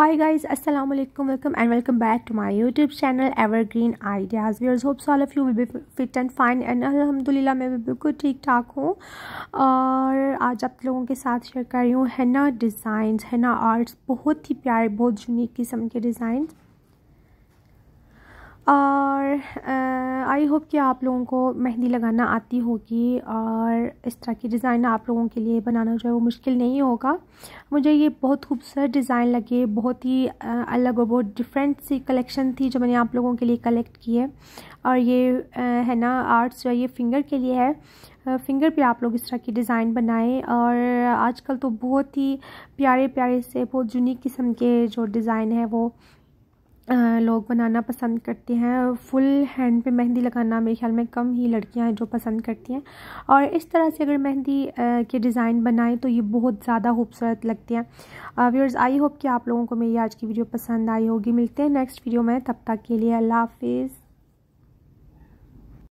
high guys Aslam welcome and welcome back to my YouTube channel ever green ideas viewers hopes all of you we be fit and fine and अलहमदिल्ला मैं भी बिल्कुल ठीक ठाक हूँ और आज आप लोगों के साथ शेयर कर रही हूँ है ना डिज़ाइन है ना आर्ट्स बहुत ही प्यारे बहुत यूनिक किस्म के डिज़ाइंस और आई होप कि आप लोगों को मेहंदी लगाना आती होगी और इस तरह की डिज़ाइन आप लोगों के लिए बनाना जो है वो मुश्किल नहीं होगा मुझे ये बहुत खूबसूरत डिज़ाइन लगे बहुत ही अलग और बहुत डिफरेंट सी कलेक्शन थी जो मैंने आप लोगों के लिए कलेक्ट की है और ये आ, है ना आर्ट्स जो है ये फिंगर के लिए है फिंगर पे आप लोग इस तरह की डिज़ाइन बनाएं और आजकल तो बहुत ही प्यारे प्यारे से बहुत यूनिक किस्म के जो डिज़ाइन है वो लोग बनाना पसंद करते हैं फुल हैंड पे मेहंदी लगाना मेरे ख्याल में कम ही लड़कियां हैं जो पसंद करती हैं और इस तरह से अगर मेहंदी के डिज़ाइन बनाएं तो ये बहुत ज़्यादा खूबसूरत लगती हैं व्यूअर्स आई होप कि आप लोगों को मेरी आज की वीडियो पसंद आई होगी मिलते हैं नेक्स्ट वीडियो में तब तक के लिए अल्लाह हाफिज़